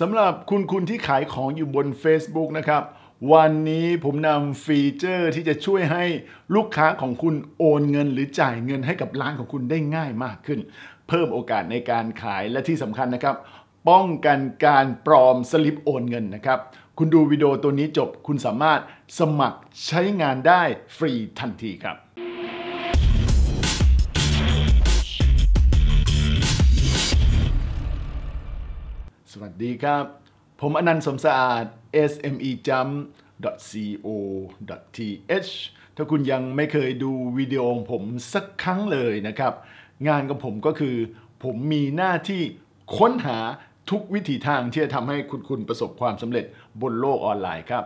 สำหรับคุณคุณที่ขายของอยู่บน Facebook นะครับ วันนี้ผมนำฟีเจอร์ที่จะช่วยให้ลูกค้าของคุณโอนเงินหรือจ่ายเงินให้กับร้านของคุณได้ง่ายมากขึ้น เพิ่มโอกาสในการขายและที่สำคัญนะครับ ป้องกันการปลอมสลิปโอนเงินนะครับ คุณดูวิดีโอตัวนี้จบคุณสามารถสมัครใช้งานได้ฟรีทันทีครับวัสดีครับ ผมอนันต์สมสะอาด SME Jump co th ถ้าคุณยังไม่เคยดูวิดีโอของผมสักครั้งเลยนะครับ งานของผมก็คือ ผมมีหน้าที่ค้นหาทุกวิถีทางที่จะทำให้คุณคุณประสบความสำเร็จบนโลกออนไลน์ครับ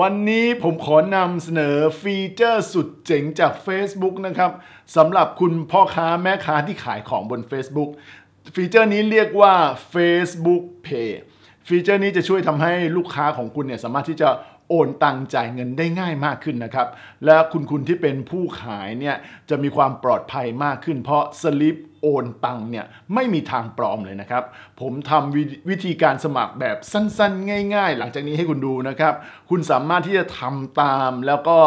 วันนี้ผมขอนำเสนอฟีเจอร์สุดเจ๋งจาก Facebook นะครับสำหรับคุณพ่อค้าแม่ค้าที่ขายของบน Facebook ฟีเจอร์นี้เรียกว่า Facebook Pay ฟีเจอร์นี้จะช่วยทำให้ลูกค้าของคุณเนี่ย สามารถที่จะโอนตังจ่ายเงินได้ง่ายมากขึ้นนะครับ และคุณคุณที่เป็นผู้ขายเนี่ย จะมีความปลอดภัยมากขึ้นเพราะสลิปโอนตังเนี่ยไม่มีทางปลอมเลยนะครับ ผมทำววิธีการสมัครแบบสั้นๆง่ายๆ หลังจากนี้ให้คุณดูนะครับ คุณสามารถที่จะทำตามแล้วก็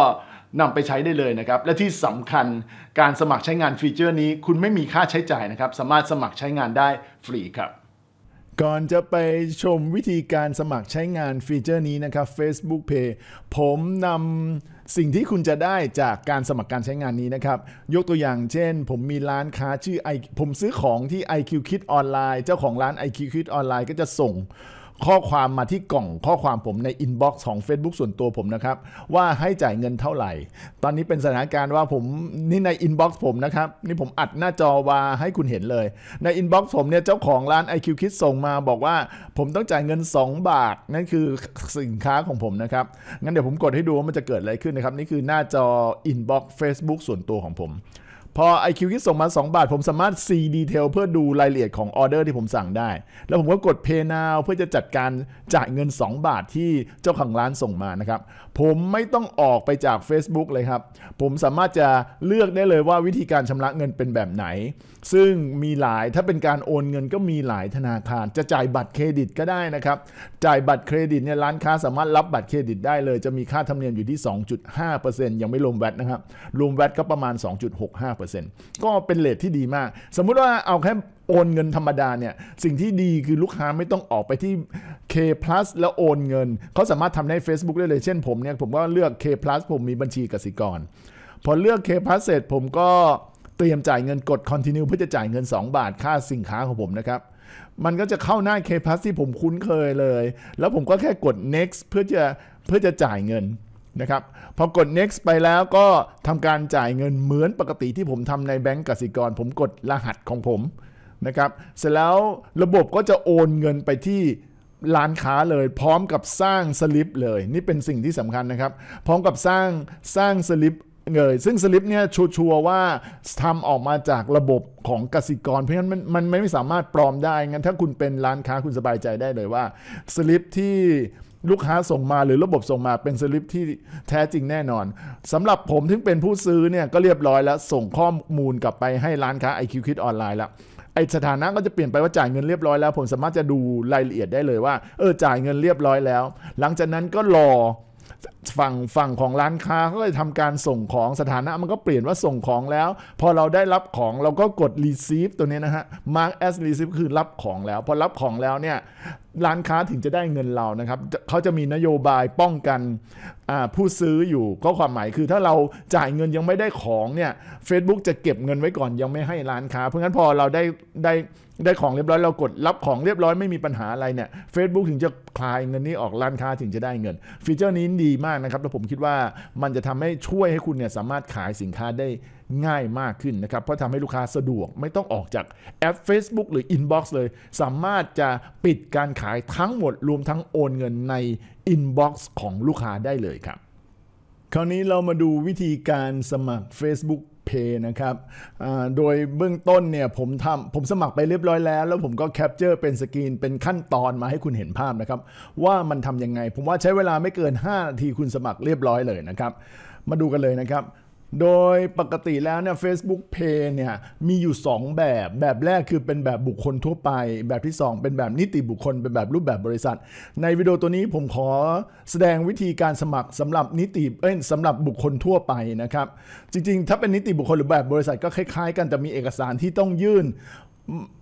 นำไปใช้ได้เลยนะครับ และที่สำคัญการสมัครใช้งานฟีเจอร์นี้ คุณไม่มีค่าใช้จ่ายนะครับสามารถสมัครใช้งานได้ฟรีครับก่อนจะไปชมวิธีการสมัครใช้งานฟีเจอร์นี้นะครับ Facebook Pay ผมนำสิ่งที่คุณจะได้จากการสมัครการใช้งานนี้นะครับยกตัวอย่างเช่น ผมมีร้านค้าชื่อ I ผมซื้อของที่ IQ k i ดออนไลน์เจ้าของร้าน IQ k i ดออนไลน์ก็จะส่งข้อความมาที่กล่องข้อความผมในอินบ็อกซ์ของ Facebook ส่วนตัวผมนะครับ ว่าให้จ่ายเงินเท่าไหร่ ตอนนี้เป็นสถานการณ์ว่าผมนี่ในอินบ็อกซ์ผมนะครับนี่ผมอัดหน้าจอวาให้คุณเห็นเลย ในอินบ็อกซ์ผมเนี่ยเจ้าของร้าน IQ คิดส่งมาบอกว่าผมต้องจ่ายเงิน 2 บาทนั่นคือสินค้าของผมนะครับงั้นเดี๋ยวผมกดให้ดูว่ามันจะเกิดอะไรขึ้นนะครับนี่คือหน้าจออินบ็อกซ์เฟซบุ๊กส่วนตัวของผมพอ IQ คิดส่งมา 2 บาทผมสามารถ see detail เพื่อดูรายละเอียดของออเดอร์ที่ผมสั่งได้ แล้วผมก็กด pay now เพื่อจะจัดการจ่ายเงิน 2 บาทที่เจ้าของร้านส่งมานะครับผมไม่ต้องออกไปจาก Facebook เลยครับ ผมสามารถจะเลือกได้เลยว่าวิธีการชำระเงินเป็นแบบไหน ซึ่งมีหลายถ้าเป็นการโอนเงินก็มีหลายธนาคาร จะจ่ายบัตรเครดิตก็ได้นะครับจ่ายบัตรเครดิตเนี่ยร้านค้า สามารถรับบัตรเครดิต ได้เลย จะมีค่าธรรมเนียมอยู่ที่ 2.5%ยังไม่รวมแวตนะครับรวมแวตก็ประมาณ 2.65% 5%ก็เป็นเลทที่ดีมาก สมมุติว่าเอาแค่โอนเงินธรรมดาเนี่ย สิ่งที่ดีคือลูกค้าไม่ต้องออกไปที่ K plus แล้วโอนเงิน เขาสามารถทำาใน Facebook ได้เลย เช่นผมเนี่ยผมก็เลือก K plus ผมมีบัญชีกสิกร พอเลือก K plus เสร็จผมก็เตรียมจ่ายเงินกด continue เพื่อจะจ่ายเงิน 2 บาทค่าสินค้าของผมนะครับ มันก็จะเข้าหน้า K plus ที่ผมคุ้นเคยเลย แล้วผมก็แค่กด next เพื่อจะเพื่อจะจ่ายเงินนะครับ พอกด next ไปแล้วก็ทำการจ่ายเงินเหมือนปกติที่ผมทำในแบงก์กสิกร ผมกดรหัสของผมนะครับเสร็จแล้วระบบก็จะโอนเงินไปที่ร้านค้าเลย พร้อมกับสร้างสลิปเลย นี่เป็นสิ่งที่สำคัญนะครับ พร้อมกับสร้างสร้างสลิปเงยซึ่งสลิปเนี่ยชัวร์ว่าทำออกมาจากระบบของกสิกร เพราะฉะนั้นมันมันไม่สามารถปลอมได้ งั้นถ้าคุณเป็นร้านค้าคุณสบายใจได้เลยว่าสลิปที่ลูกค้าส่งมาหรือระบบส่งมาเป็นสลิปที่แท้จริงแน่นอนสำหรับผมที่เป็นผู้ซื้อเนี่ยก็เรียบร้อยแล้ว ส่งข้อมูลกลับไปให้ร้านค้า IQ คิดออนไลน์แล้วไอสถานะก็จะเปลี่ยนไปว่าจ่ายเงินเรียบร้อยแล้ว ผมสามารถจะดูรายละเอียดได้เลยว่าเออจ่ายเงินเรียบร้อยแล้ว หลังจากนั้นก็รอฝั่งฝั่งของร้านค้าเขาเลยทำการส่งของสถานะมันก็เปลี่ยนว่าส่งของแล้ว พอเราได้รับของเราก็กด receive ตัวนี้นะฮะ mark as receive คือรับของแล้ว พอรับของแล้วเนี่ยร้านค้าถึงจะได้เงินเรานะครับเขาจะมีนโยบายป้องกันผู้ซื้ออยู่ก็ความหมายคือถ้าเราจ่ายเงินยังไม่ได้ของเนี่ย Facebook จะเก็บเงินไว้ก่อนยังไม่ให้ร้านค้า เพราะงั้นพอเราได้ได้ได้ของเรียบร้อยเรากดรับของเรียบร้อยไม่มีปัญหาอะไรเนี่ย Facebook ถึงจะคลายเงินนี้ออกร้านค้าถึงจะได้เงิน ฟีเจอร์นี้ดีมากนะครับ แล้วผมคิดว่ามันจะทำให้ช่วยให้คุณเนี่ยสามารถขายสินค้าได้ง่ายมากขึ้นนะครับ เพราะทำให้ลูกค้าสะดวกไม่ต้องออกจากแอป Facebook หรือ Inbox เลย สามารถจะปิดการขายทั้งหมดรวมทั้งโอนเงินใน Inbox ของลูกค้าได้เลยครับ คราวนี้เรามาดูวิธีการสมัคร Facebook Pay นะครับ โดยเบื้องต้นเนี่ยผมทำผมสมัครไปเรียบร้อยแล้ว แล้วผมก็แคปเจอร์เป็นสกรีน เป็นขั้นตอนมาให้คุณเห็นภาพนะครับ ว่ามันทำยังไง ผมว่าใช้เวลาไม่เกิน5นาทีคุณสมัครเรียบร้อยเลยนะครับ มาดูกันเลยนะครับโดยปกติแล้วเนี่ย Facebook Pay เนี่ยมีอยู่ 2 แบบแบบแรกคือเป็นแบบบุคคลทั่วไป แบบที่ 2 เป็นแบบนิติบุคคล เป็นแบบรูปแบบบริษัท ในวิดีโอตัวนี้ผมขอแสดงวิธีการสมัครสำหรับนิติเอ้ยสำหรับบุคคลทั่วไปนะครับจริงๆ ถ้าเป็นนิติบุคคลหรือแบบบริษัทก็คล้ายๆกันแต่มีเอกสารที่ต้องยื่น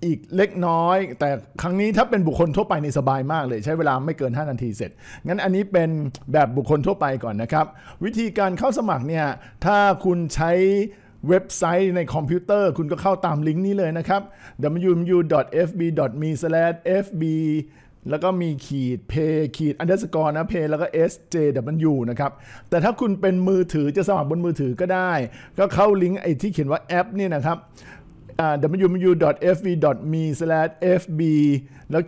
อีกเล็กน้อย แต่ครั้งนี้ถ้าเป็นบุคคลทั่วไปในสบายมากเลย ใช้เวลาไม่เกิน5นาทีเสร็จ งั้นอันนี้เป็นแบบบุคคลทั่วไปก่อนนะครับ วิธีการเข้าสมัครเนี่ยถ้าคุณใช้เว็บไซต์ในคอมพิวเตอร์ คุณก็เข้าตามลิงก์นี้เลยนะครับ www.fb.me/fb แล้วก็มีขีด pay ขีด underscore นะ pay แล้วก็ sjw นะครับแต่ถ้าคุณเป็นมือถือจะสมัครบนมือถือก็ได้ ก็เข้าลิงก์ไอ้ที่เขียนว่าแอปนี่นะครับ www.fv.me/fb แล้ว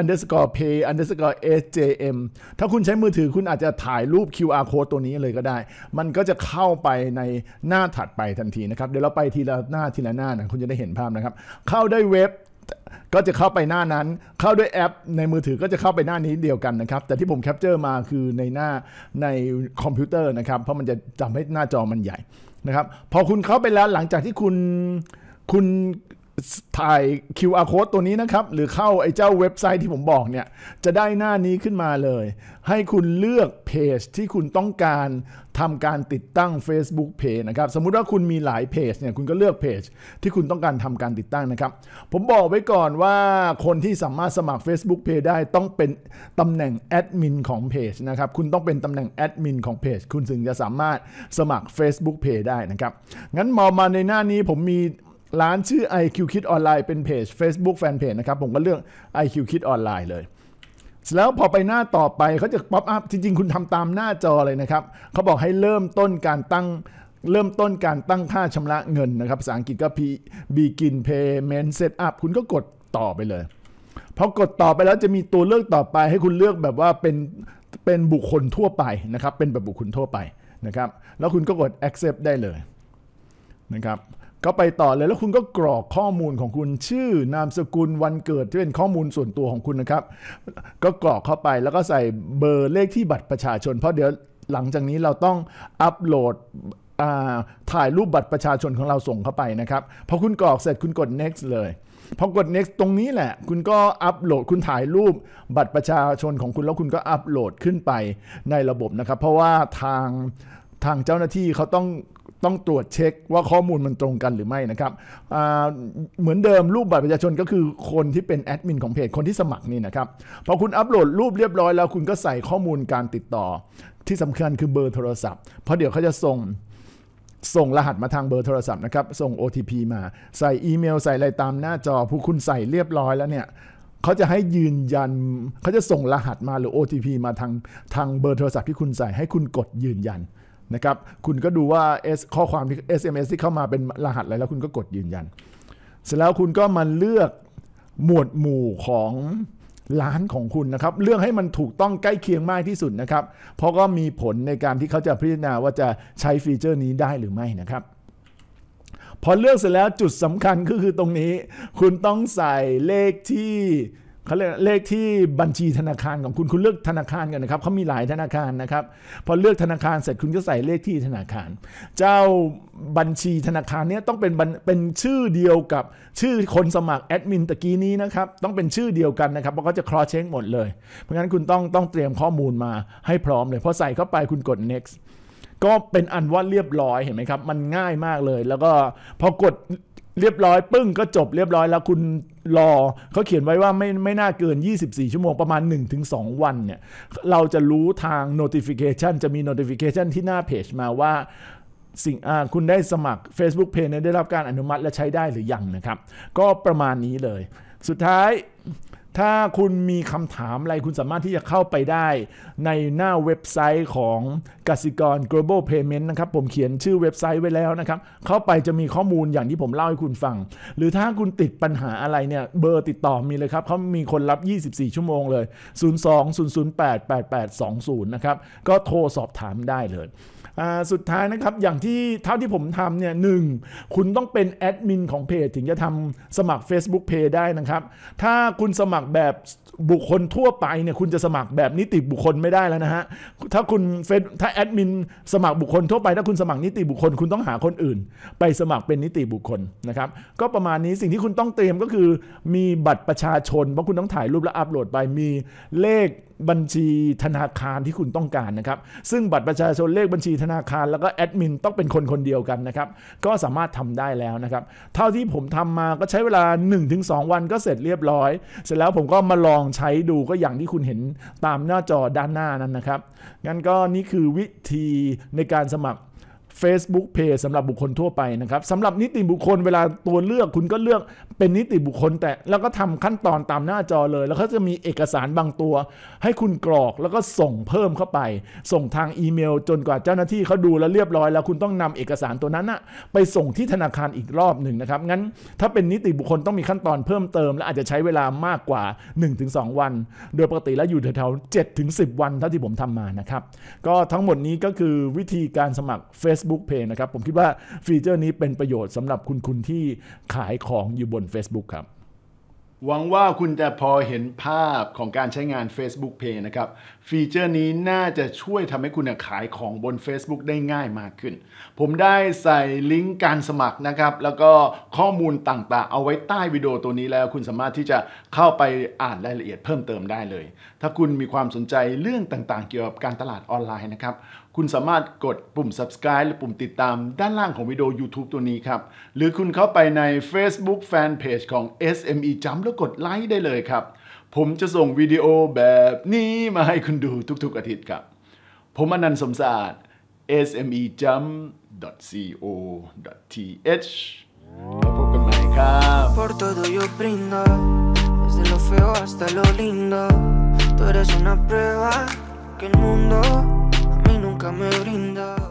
underscore pay underscore sjm ถ้าคุณใช้มือถือคุณอาจจะถ่ายรูป QR code ตัวนี้เลยก็ได้ มันก็จะเข้าไปในหน้าถัดไปทันทีนะครับ เดี๋ยวเราไปทีละหน้าทีละหน้านะคุณจะได้เห็นภาพนะครับ เข้าด้วยเว็บก็จะเข้าไปหน้านั้น เข้าด้วยแอปในมือถือก็จะเข้าไปหน้านี้เดียวกันนะครับ แต่ที่ผมแคปเจอร์มาคือในหน้าในคอมพิวเตอร์นะครับ เพราะมันจะจำให้หน้าจอมันใหญ่นะครับพอคุณเข้าไปแล้วหลังจากที่คุณคุณถ่าย QR code ตัวนี้นะครับหรือเข้าไอ้เจ้าเว็บไซต์ที่ผมบอกเนี่ยจะได้หน้านี้ขึ้นมาเลย ให้คุณเลือกเพจที่คุณต้องการทำการติดตั้ง Facebook Page นะครับสมมุติว่าคุณมีหลายเพจเนี่ยคุณก็เลือกเพจที่คุณต้องการทำการติดตั้งนะครับ ผมบอกไว้ก่อนว่าคนที่สามารถสมัคร Facebook Page ได้ต้องเป็นตำแหน่งแอดมินของเพจนะครับคุณต้องเป็นตำแหน่งแอดมินของเพจคุณถึงจะสามารถสมัคร Facebook Page ได้นะครับ งั้นมอมาในหน้านี้ผมมีร้านชื่อ IQ k i ดออนไลน์เป็นเพจ Facebook Fanpage นะครับ ผมก็เลือก IQ k i ดออนไลน์เลย แล้วพอไปหน้าต่อไปเขาจะป๊อปอัพจริงๆ คุณทำตามหน้าจอเลยนะครับเขาบอกให้เริ่มต้นการตั้ง เริ่มต้นการตั้งค่าชำระเงินนะครับ ภาษาอังกฤษก็ begin payment setup คุณก็กดต่อไปเลยพอกดต่อไปแล้วจะมีตัวเลือกต่อไปให้คุณเลือกแบบว่าเป็น เป็นบุคคลทั่วไปนะครับเป็นแบบบุคคลทั่วไปนะครับแล้วคุณก็กด accept ได้เลยนะครับก็ไปต่อเลยแล้วคุณก็กรอกข้อมูลของคุณชื่อนามสกุลวันเกิดที่เป็นข้อมูลส่วนตัวของคุณนะครับ ก็กรอกเข้าไป แล้วก็ใส่เบอร์เลขที่บัตรประชาชน เพราะเดี๋ยวหลังจากนี้เราต้องอัปโหลดถ่ายรูปบัตรประชาชนของเราส่งเข้าไปนะครับพอคุณกรอกเสร็จคุณกด next เลยพอกด next ตรงนี้แหละ คุณก็อัปโหลดคุณถ่ายรูปบัตรประชาชนของคุณแล้วคุณก็อัปโหลดขึ้นไปในระบบนะครับ เพราะว่าทางทางเจ้าหน้าที่เขาต้องต้องตรวจเช็คว่าข้อมูลมันตรงกันหรือไม่นะครับเหมือนเดิมรูปบัตรประชาชนก็คือคนที่เป็นแอดมินของเพจคนที่สมัครนี่นะครับพอคุณอัปโหลดรูปเรียบร้อยแล้วคุณก็ใส่ข้อมูลการติดต่อ ที่สำคัญคือเบอร์โทรศัพท์ เพราะเดี๋ยวเขาจะส่งส่งรหัสมาทางเบอร์โทรศัพท์นะครับ ส่ง OTP มาใส่อีเมลใส่อะไรตามหน้าจอผู้คุณใส่เรียบร้อยแล้วเนี่ยเขาจะให้ยืนยันเขาจะส่งรหัสมาหรือ OTP มาทางทางเบอร์โทรศัพท์ที่คุณใส่ให้คุณกดยืนยันนะครับคุณก็ดูว่า S ข้อความที่ SMS ที่เข้ามาเป็นรหัสอะไร แล้วคุณก็กดยืนยัน เสร็จแล้วคุณก็มาเลือกหมวดหมู่ของร้านของคุณนะครับเรื่องให้มันถูกต้องใกล้เคียงมากที่สุดนะครับเพราะก็มีผลในการที่เขาจะพิจารณาว่าจะใช้ฟีเจอร์นี้ได้หรือไม่นะครับ พอเลือกเสร็จแล้วจุดสำคัญก็คือตรงนี้ คุณต้องใส่เลขที่เขาเรียกเลขที่บัญชีธนาคารของคุณคุณเลือกธนาคารกันนะครับเขามีหลายธนาคารนะครับ พอเลือกธนาคารเสร็จคุณก็ใส่เลขที่ธนาคาร เจ้าบัญชีธนาคารเนี้ยต้องเป็นเป็นชื่อเดียวกับชื่อคนสมัครแอดมินตะกี้นี้นะครับต้องเป็นชื่อเดียวกันนะครับเพราะเขาจะครอเช็คหมดเลย เพราะงั้นคุณต้องต้องเตรียมข้อมูลมาให้พร้อมเลยพอใส่เข้าไปคุณกด next ก็เป็นอันว่าเรียบร้อยเห็นไหมครับมันง่ายมากเลย แล้วก็พอกดเรียบร้อยปึ้งก็จบเรียบร้อยแล้วคุณรอเขาเขียนไว้ว่าไม่ไม่น่าเกิน 24 ชั่วโมงประมาณ 1-2 วันเนี่ยเราจะรู้ทาง notification จะมี notification ที่หน้าเพจมาว่าสิ่งคุณได้สมัคร Facebook Pay ได้รับการอนุมัติและใช้ได้หรือยังนะครับ ก็ประมาณนี้เลย สุดท้ายถ้าคุณมีคำถามอะไรคุณสามารถที่จะเข้าไปได้ในหน้าเว็บไซต์ของกสิกร Global Payment นะครับ ผมเขียนชื่อเว็บไซต์ไว้แล้วนะครับ เข้าไปจะมีข้อมูลอย่างที่ผมเล่าให้คุณฟัง หรือถ้าคุณติดปัญหาอะไรเนี่ยเบอร์ติดต่อมีเลยครับเขามีคนรับ 24 ชั่วโมงเลย 02 008 8820 นะครับ ก็โทรสอบถามได้เลยสุดท้ายนะครับอย่างที่เท่าที่ผมทำเนี่ยหนึ่งคุณต้องเป็นแอดมินของเพจถึงจะทำสมัคร Facebook Pay ได้นะครับ ถ้าคุณสมัครแบบบุคคลทั่วไปเนี่ยคุณจะสมัครแบบนิติบุคคลไม่ได้แล้วนะฮะถ้าคุณเฟซถ้าแอดมินสมัครบุคคลทั่วไป ถ้าคุณสมัครนิติบุคคลคุณต้องหาคนอื่น ไปสมัครเป็นนิติบุคคลนะครับก็ประมาณนี้สิ่งที่คุณต้องเตรียมก็คือมีบัตรประชาชนเพราะคุณต้องถ่ายรูปและอัปโหลดไปมีเลขบัญชีธนาคารที่คุณต้องการนะครับ ซึ่งบัตรประชาชนเลขบัญชีธนาคารแล้วก็แอดมินต้องเป็นคนคนเดียวกันนะครับ ก็สามารถทำได้แล้วนะครับ เท่าที่ผมทำมาก็ใช้เวลา 1-2 วันก็เสร็จเรียบร้อย เสร็จแล้วผมก็มาลองใช้ดูก็อย่างที่คุณเห็นตามหน้าจอด้านหน้านั้นนะครับ งั้นก็นี่คือวิธีในการสมัคร Facebook p a e สำหรับบุคคลทั่วไปนะครับสำหรับนิติบุคคลเวลาตัวเลือก คุณก็เลือกเป็นนิติบุคคลแต่แล้วก็ทำขั้นตอนตามหน้าจอเลย แล้วเขาจะมีเอกสารบางตัวให้คุณกรอกแล้วก็ส่งเพิ่มเข้าไป ส่งทางอีเมล จนกว่าเจ้าหน้าที่เขาดูแล้วเรียบร้อย แล้วคุณต้องนำเอกสารตัวนั้นนะไปส่งที่ธนาคารอีกรอบหนึ่งนะครับงั้นถ้าเป็นนิติบุคคลต้องมีขั้นตอนเพิ่มเติมและอาจจะใช้เวลามากกว่า 1-2 วัน โดยปกติแล้วอยู่แถวๆ7-10 วันเท่าที่ผมทำมานะครับก็ทั้งหมดนี้ก็คือวิธีการสมัคร Facebook Facebook Pay นะครับผมคิดว่าฟีเจอร์นี้เป็นประโยชน์สำหรับคุณคุณที่ขายของอยู่บน Facebook ครับ หวังว่าคุณจะพอเห็นภาพของการใช้งาน Facebook Pay นะครับ ฟีเจอร์นี้น่าจะช่วยทำให้คุณขายของบน Facebook ได้ง่ายมากขึ้น ผมได้ใส่ลิงก์การสมัครนะครับ แล้วก็ข้อมูลต่าง ๆ เอาไว้ใต้วิดีโอตัวนี้แล้ว คุณสามารถที่จะเข้าไปอ่านรายละเอียดเพิ่มเติมได้เลย ถ้าคุณมีความสนใจเรื่องต่างๆ เกี่ยวกับการตลาดออนไลน์นะครับคุณสามารถกดปุ่ม subscribe หรือปุ่มติดตามด้านล่างของวิดีโอ YouTube ตัวนี้ครับ หรือคุณเข้าไปใน Facebook Fanpage ของ SME Jump แล้วกดไลค์ได้เลยครับ ผมจะส่งวิดีโอแบบนี้ มาให้คุณดูทุกๆ อาทิตย์ครับ ผมอนันต์สมศาสตร์ SME Jump co th แล้วพบกันใหม่ครับ Por todo yo brindo desde lo feo hasta lo lindo tú eres una prueba que el mundo me brindas